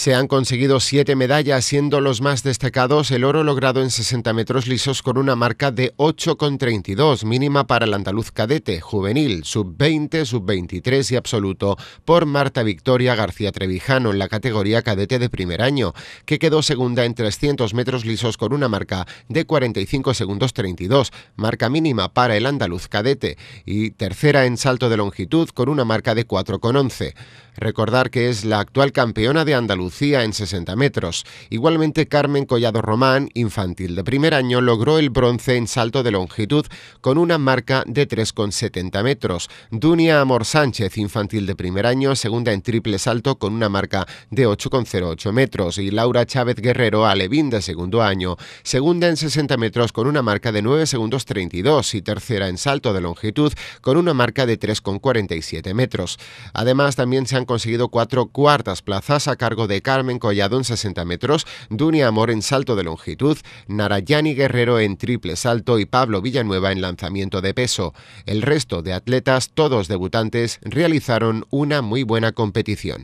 Se han conseguido siete medallas, siendo los más destacados el oro logrado en 60 metros lisos con una marca de 8,32, mínima para el andaluz cadete, juvenil, sub-20, sub-23 y absoluto, por Marta Victoria García Trevijano en la categoría cadete de primer año, que quedó segunda en 300 metros lisos con una marca de 45 segundos 32, marca mínima para el andaluz cadete, y tercera en salto de longitud con una marca de 4,11. Recordar que es la actual campeona de andaluz en 60 metros. Igualmente, Carmen Collado Román, infantil de primer año, logró el bronce en salto de longitud con una marca de 3,70 metros. Dunia Amor Sánchez, infantil de primer año, segunda en triple salto con una marca de 8,08 metros. Y Laura Chávez Guerrero, alevín de segundo año, segunda en 60 metros con una marca de 9 segundos 32 y tercera en salto de longitud con una marca de 3,47 metros. Además, también se han conseguido cuatro cuartas plazas a cargo de Carmen Collado en 60 metros, Dunia Amor en salto de longitud, Narayani Guerrero en triple salto y Pablo Villanueva en lanzamiento de peso. El resto de atletas, todos debutantes, realizaron una muy buena competición.